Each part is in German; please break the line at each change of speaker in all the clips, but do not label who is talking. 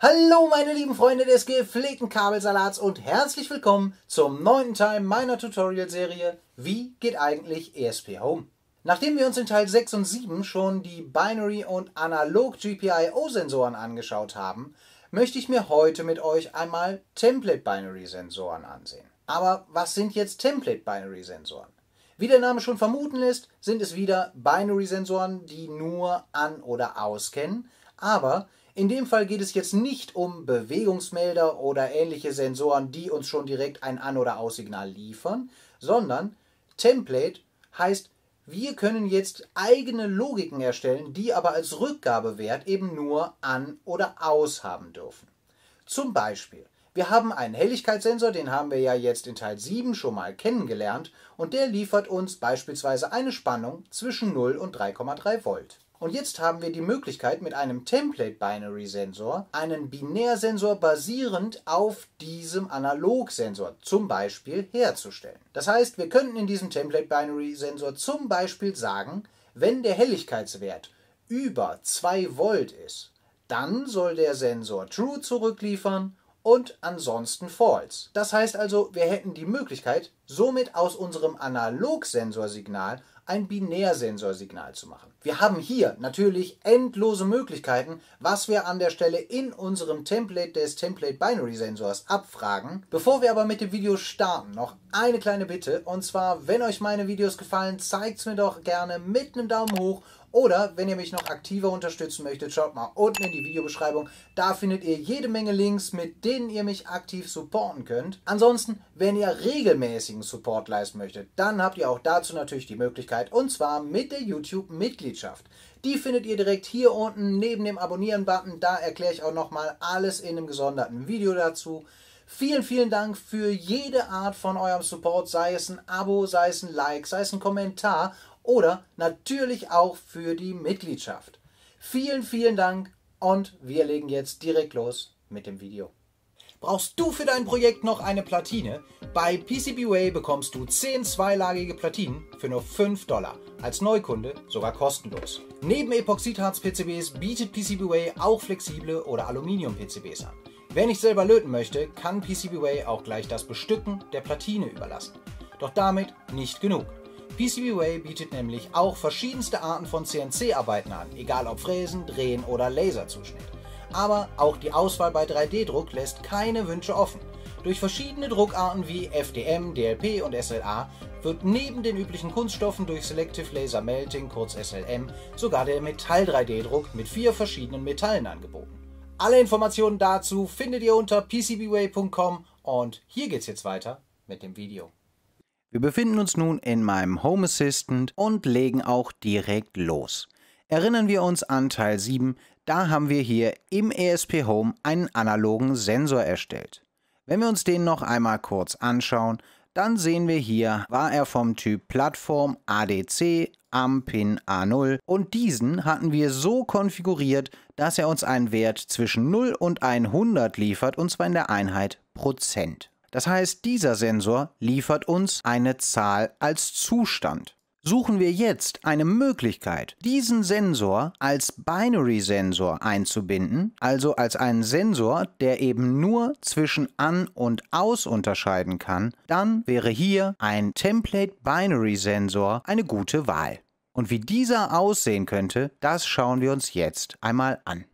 Hallo meine lieben Freunde des gepflegten Kabelsalats und herzlich willkommen zum neunten Teil meiner Tutorial-Serie Wie geht eigentlich ESP Home? Nachdem wir uns in Teil 6 und 7 schon die Binary- und Analog-GPIO-Sensoren angeschaut haben, möchte ich mir heute mit euch einmal Template-Binary-Sensoren ansehen. Aber was sind jetzt Template-Binary-Sensoren? Wie der Name schon vermuten lässt, sind es wieder Binary-Sensoren, die nur an- oder auskennen, aber in dem Fall geht es jetzt nicht um Bewegungsmelder oder ähnliche Sensoren, die uns schon direkt ein An- oder Aussignal liefern, sondern Template heißt, wir können jetzt eigene Logiken erstellen, die aber als Rückgabewert eben nur An- oder Aus haben dürfen. Zum Beispiel, wir haben einen Helligkeitssensor, den haben wir ja jetzt in Teil 7 schon mal kennengelernt und der liefert uns beispielsweise eine Spannung zwischen 0 und 3,3 Volt. Und jetzt haben wir die Möglichkeit, mit einem Template-Binary-Sensor einen Binärsensor basierend auf diesem Analogsensor zum Beispiel herzustellen. Das heißt, wir könnten in diesem Template-Binary-Sensor zum Beispiel sagen, wenn der Helligkeitswert über 2 Volt ist, dann soll der Sensor True zurückliefern und ansonsten False. Das heißt also, wir hätten die Möglichkeit, somit aus unserem Analogsensorsignal ein Binärsensorsignal zu machen. Wir haben hier natürlich endlose Möglichkeiten, was wir an der Stelle in unserem Template des Template Binary Sensors abfragen. Bevor wir aber mit dem Video starten, noch eine kleine Bitte. Und zwar, wenn euch meine Videos gefallen, zeigt es mir doch gerne mit einem Daumen hoch oder wenn ihr mich noch aktiver unterstützen möchtet, schaut mal unten in die Videobeschreibung. Da findet ihr jede Menge Links, mit denen ihr mich aktiv supporten könnt. Ansonsten, wenn ihr regelmäßigen Support leisten möchtet, dann habt ihr auch dazu natürlich die Möglichkeit und zwar mit der YouTube-Mitgliedschaft. Die findet ihr direkt hier unten neben dem Abonnieren-Button. Da erkläre ich auch nochmal alles in einem gesonderten Video dazu. Vielen, vielen Dank für jede Art von eurem Support, sei es ein Abo, sei es ein Like, sei es ein Kommentar oder natürlich auch für die Mitgliedschaft. Vielen, vielen Dank und wir legen jetzt direkt los mit dem Video. Brauchst du für dein Projekt noch eine Platine? Bei PCBWay bekommst du 10 zweilagige Platinen für nur 5 Dollar. Als Neukunde sogar kostenlos. Neben Epoxidharz-PCBs bietet PCBWay auch flexible oder Aluminium-PCBs an. Wer nicht selber löten möchte, kann PCBWay auch gleich das Bestücken der Platine überlassen. Doch damit nicht genug. PCBWay bietet nämlich auch verschiedenste Arten von CNC-Arbeiten an, egal ob Fräsen, Drehen oder Laserzuschnitt. Aber auch die Auswahl bei 3D-Druck lässt keine Wünsche offen. Durch verschiedene Druckarten wie FDM, DLP und SLA wird neben den üblichen Kunststoffen durch Selective Laser Melting, kurz SLM, sogar der Metall-3D-Druck mit vier verschiedenen Metallen angeboten. Alle Informationen dazu findet ihr unter pcbway.com und hier geht's jetzt weiter mit dem Video. Wir befinden uns nun in meinem Home Assistant und legen auch direkt los. Erinnern wir uns an Teil 7, da haben wir hier im ESP Home einen analogen Sensor erstellt. Wenn wir uns den noch einmal kurz anschauen, dann sehen wir hier, war er vom Typ Plattform ADC am Pin A0 und diesen hatten wir so konfiguriert, dass er uns einen Wert zwischen 0 und 100 liefert und zwar in der Einheit Prozent. Das heißt, dieser Sensor liefert uns eine Zahl als Zustand. Suchen wir jetzt eine Möglichkeit, diesen Sensor als Binary-Sensor einzubinden, also als einen Sensor, der eben nur zwischen an und aus unterscheiden kann, dann wäre hier ein Template-Binary-Sensor eine gute Wahl. Und wie dieser aussehen könnte, das schauen wir uns jetzt einmal an.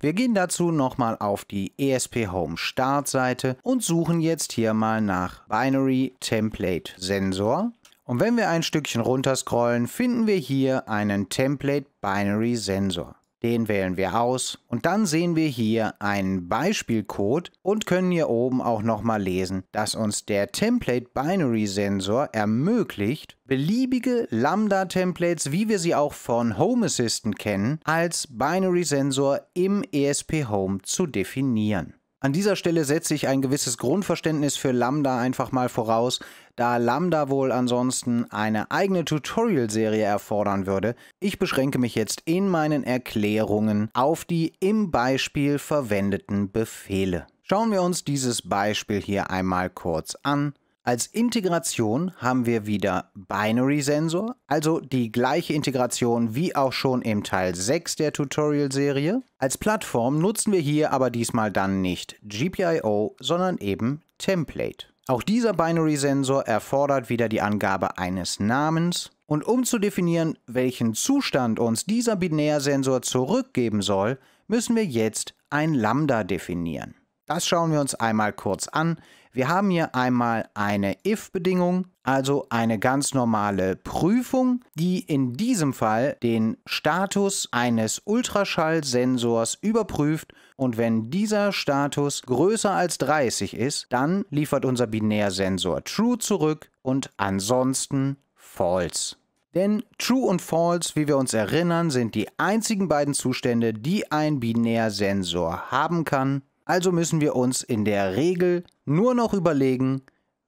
Wir gehen dazu nochmal auf die ESP Home Startseite und suchen jetzt hier mal nach Binary Template Sensor. Und wenn wir ein Stückchen runterscrollen, finden wir hier einen Template Binary Sensor. Den wählen wir aus und dann sehen wir hier einen Beispielcode und können hier oben auch nochmal lesen, dass uns der Template Binary Sensor ermöglicht, beliebige Lambda-Templates, wie wir sie auch von Home Assistant kennen, als Binary Sensor im ESP Home zu definieren. An dieser Stelle setze ich ein gewisses Grundverständnis für Lambda einfach mal voraus, da Lambda wohl ansonsten eine eigene Tutorial-Serie erfordern würde. Ich beschränke mich jetzt in meinen Erklärungen auf die im Beispiel verwendeten Befehle. Schauen wir uns dieses Beispiel hier einmal kurz an. Als Integration haben wir wieder Binary Sensor, also die gleiche Integration wie auch schon im Teil 6 der Tutorial-Serie. Als Plattform nutzen wir hier aber diesmal dann nicht GPIO, sondern eben Template. Auch dieser Binary-Sensor erfordert wieder die Angabe eines Namens. Und um zu definieren, welchen Zustand uns dieser Binärsensor zurückgeben soll, müssen wir jetzt ein Lambda definieren. Das schauen wir uns einmal kurz an. Wir haben hier einmal eine if-Bedingung, also eine ganz normale Prüfung, die in diesem Fall den Status eines Ultraschallsensors überprüft und wenn dieser Status größer als 30 ist, dann liefert unser Binärsensor True zurück und ansonsten False. Denn True und False, wie wir uns erinnern, sind die einzigen beiden Zustände, die ein Binärsensor haben kann. Also müssen wir uns in der Regel nur noch überlegen,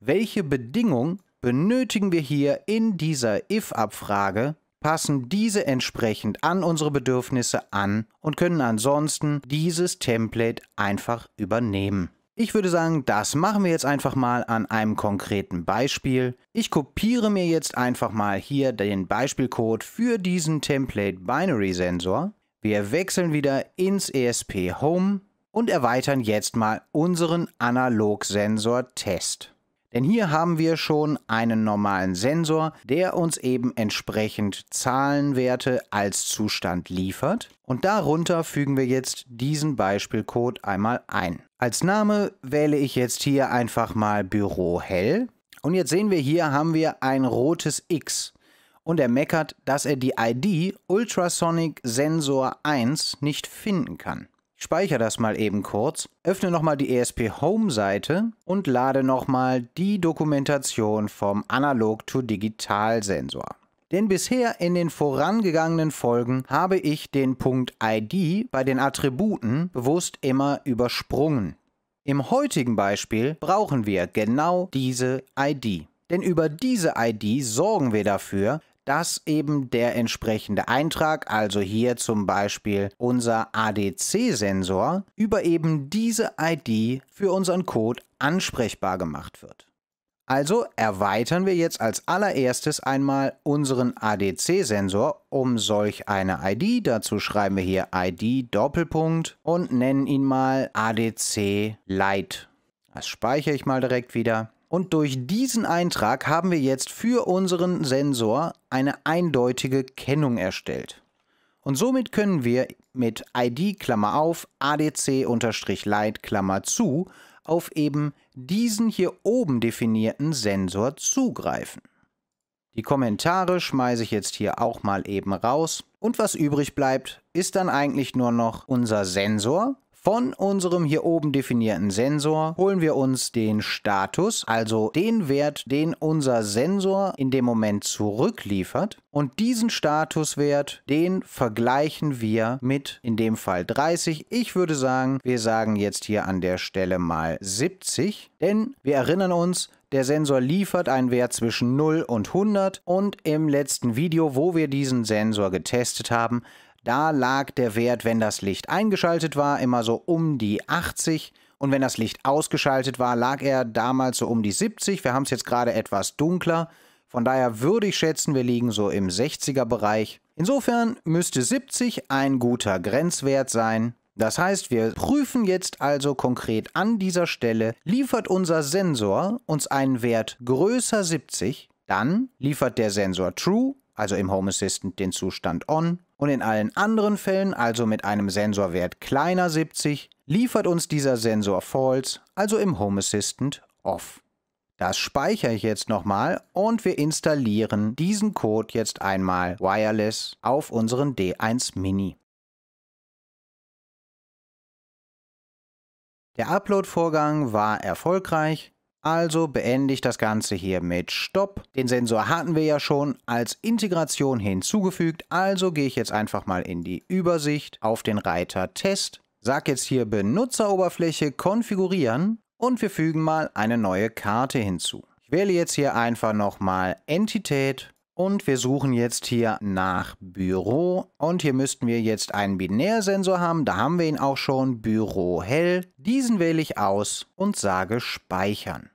welche Bedingung benötigen wir hier in dieser if-Abfrage, passen diese entsprechend an unsere Bedürfnisse an und können ansonsten dieses Template einfach übernehmen. Ich würde sagen, das machen wir jetzt einfach mal an einem konkreten Beispiel. Ich kopiere mir jetzt einfach mal hier den Beispielcode für diesen Template Binary Sensor. Wir wechseln wieder ins ESP Home und erweitern jetzt mal unseren Analog-Sensor-Test. Denn hier haben wir schon einen normalen Sensor, der uns eben entsprechend Zahlenwerte als Zustand liefert. Und darunter fügen wir jetzt diesen Beispielcode einmal ein. Als Name wähle ich jetzt hier einfach mal Büro hell. Und jetzt sehen wir hier haben wir ein rotes X. Und er meckert, dass er die ID Ultrasonic Sensor 1 nicht finden kann speichere das mal eben kurz, öffne nochmal die ESP Home Seite und lade nochmal die Dokumentation vom Analog-to-Digital-Sensor. Denn bisher in den vorangegangenen Folgen habe ich den Punkt ID bei den Attributen bewusst immer übersprungen. Im heutigen Beispiel brauchen wir genau diese ID. Denn über diese ID sorgen wir dafür, dass eben der entsprechende Eintrag, also hier zum Beispiel unser ADC-Sensor, über eben diese ID für unseren Code ansprechbar gemacht wird. Also erweitern wir jetzt als allererstes einmal unseren ADC-Sensor um solch eine ID. Dazu schreiben wir hier ID Doppelpunkt und nennen ihn mal ADC Light. Das speichere ich mal direkt wieder. Und durch diesen Eintrag haben wir jetzt für unseren Sensor eine eindeutige Kennung erstellt. Und somit können wir mit ID Klammer auf ADC-Light Klammer zu auf eben diesen hier oben definierten Sensor zugreifen. Die Kommentare schmeiße ich jetzt hier auch mal eben raus. Und was übrig bleibt, ist dann eigentlich nur noch unser Sensor von unserem hier oben definierten Sensor holen wir uns den Status, also den Wert, den unser Sensor in dem Moment zurückliefert. Und diesen Statuswert, den vergleichen wir mit in dem Fall 30. Ich würde sagen, wir sagen jetzt hier an der Stelle mal 70, denn wir erinnern uns, der Sensor liefert einen Wert zwischen 0 und 100 und im letzten Video, wo wir diesen Sensor getestet haben, da lag der Wert, wenn das Licht eingeschaltet war, immer so um die 80 und wenn das Licht ausgeschaltet war, lag er damals so um die 70. Wir haben es jetzt gerade etwas dunkler. Von daher würde ich schätzen, wir liegen so im 60er Bereich. Insofern müsste 70 ein guter Grenzwert sein. Das heißt, wir prüfen jetzt also konkret an dieser Stelle, liefert unser Sensor uns einen Wert größer 70, dann liefert der Sensor True also im Home Assistant, den Zustand On. Und in allen anderen Fällen, also mit einem Sensorwert kleiner 70, liefert uns dieser Sensor False, also im Home Assistant Off. Das speichere ich jetzt nochmal und wir installieren diesen Code jetzt einmal wireless auf unseren D1 Mini. Der Upload-Vorgang war erfolgreich. Also beende ich das Ganze hier mit Stopp. Den Sensor hatten wir ja schon als Integration hinzugefügt, also gehe ich jetzt einfach mal in die Übersicht auf den Reiter Test, sage jetzt hier Benutzeroberfläche konfigurieren und wir fügen mal eine neue Karte hinzu. Ich wähle jetzt hier einfach nochmal Entität und wir suchen jetzt hier nach Büro. Und hier müssten wir jetzt einen Binärsensor haben. Da haben wir ihn auch schon. Büro hell. Diesen wähle ich aus und sage Speichern.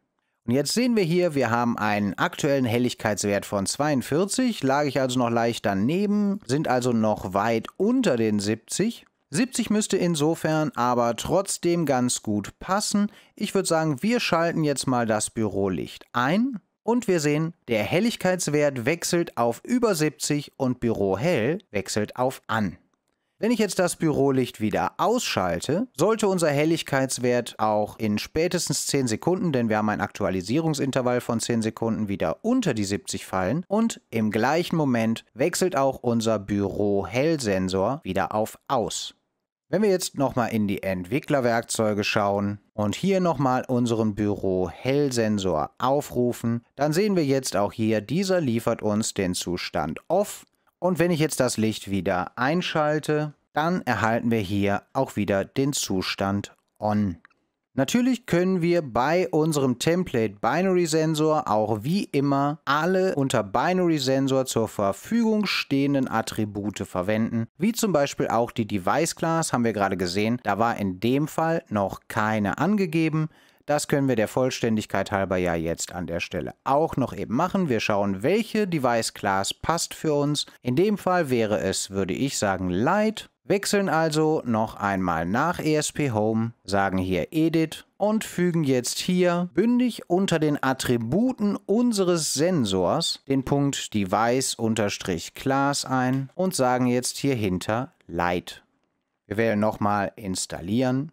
Und jetzt sehen wir hier, wir haben einen aktuellen Helligkeitswert von 42, Lage ich also noch leicht daneben, sind also noch weit unter den 70. 70 müsste insofern aber trotzdem ganz gut passen. Ich würde sagen, wir schalten jetzt mal das Bürolicht ein und wir sehen, der Helligkeitswert wechselt auf über 70 und Büro hell wechselt auf an. Wenn ich jetzt das Bürolicht wieder ausschalte, sollte unser Helligkeitswert auch in spätestens 10 Sekunden, denn wir haben ein Aktualisierungsintervall von 10 Sekunden, wieder unter die 70 fallen und im gleichen Moment wechselt auch unser Büro-Hell-Sensor wieder auf aus. Wenn wir jetzt nochmal in die Entwicklerwerkzeuge schauen und hier nochmal unseren Büro-Hellsensor aufrufen, dann sehen wir jetzt auch hier, dieser liefert uns den Zustand Off. Und wenn ich jetzt das Licht wieder einschalte, dann erhalten wir hier auch wieder den Zustand On. Natürlich können wir bei unserem Template Binary Sensor auch wie immer alle unter Binary Sensor zur Verfügung stehenden Attribute verwenden, wie zum Beispiel auch die Device Class, haben wir gerade gesehen, da war in dem Fall noch keine angegeben. Das können wir der Vollständigkeit halber ja jetzt an der Stelle auch noch eben machen. Wir schauen, welche Device Class passt für uns. In dem Fall wäre es, würde ich sagen, Light wechseln also noch einmal nach ESP Home, sagen hier Edit und fügen jetzt hier bündig unter den Attributen unseres Sensors den Punkt Device-Class ein und sagen jetzt hier hinter Light. Wir wählen nochmal Installieren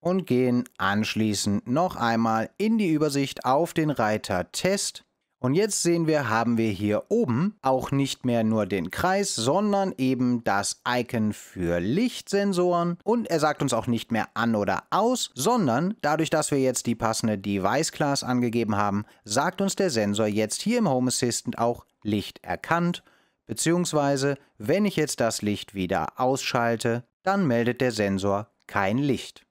und gehen anschließend noch einmal in die Übersicht auf den Reiter Test und jetzt sehen wir, haben wir hier oben auch nicht mehr nur den Kreis, sondern eben das Icon für Lichtsensoren. Und er sagt uns auch nicht mehr an oder aus, sondern dadurch, dass wir jetzt die passende Device-Class angegeben haben, sagt uns der Sensor jetzt hier im Home Assistant auch Licht erkannt. Beziehungsweise, wenn ich jetzt das Licht wieder ausschalte, dann meldet der Sensor kein Licht.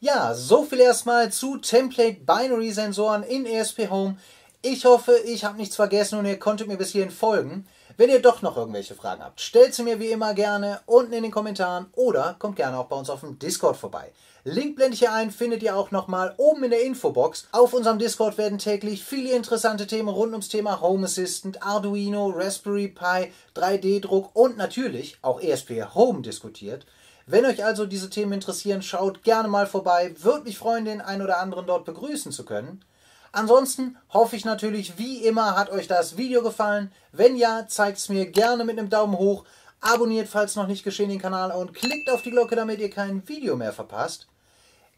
Ja, so viel erstmal zu Template Binary Sensoren in ESP Home. Ich hoffe, ich habe nichts vergessen und ihr konntet mir bis hierhin folgen. Wenn ihr doch noch irgendwelche Fragen habt, stellt sie mir wie immer gerne unten in den Kommentaren oder kommt gerne auch bei uns auf dem Discord vorbei. Link blende ich hier ein, findet ihr auch nochmal oben in der Infobox. Auf unserem Discord werden täglich viele interessante Themen rund ums Thema Home Assistant, Arduino, Raspberry Pi, 3D-Druck und natürlich auch ESP Home diskutiert. Wenn euch also diese Themen interessieren, schaut gerne mal vorbei. Würde mich freuen, den einen oder anderen dort begrüßen zu können. Ansonsten hoffe ich natürlich, wie immer, hat euch das Video gefallen. Wenn ja, zeigt es mir gerne mit einem Daumen hoch. Abonniert, falls noch nicht geschehen, den Kanal und klickt auf die Glocke, damit ihr kein Video mehr verpasst.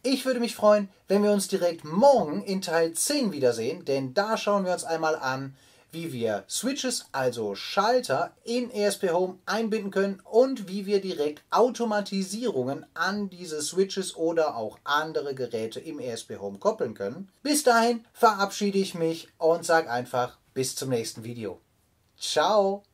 Ich würde mich freuen, wenn wir uns direkt morgen in Teil 10 wiedersehen, denn da schauen wir uns einmal an, wie wir Switches, also Schalter, in ESP Home einbinden können und wie wir direkt Automatisierungen an diese Switches oder auch andere Geräte im ESP Home koppeln können. Bis dahin verabschiede ich mich und sage einfach bis zum nächsten Video. Ciao!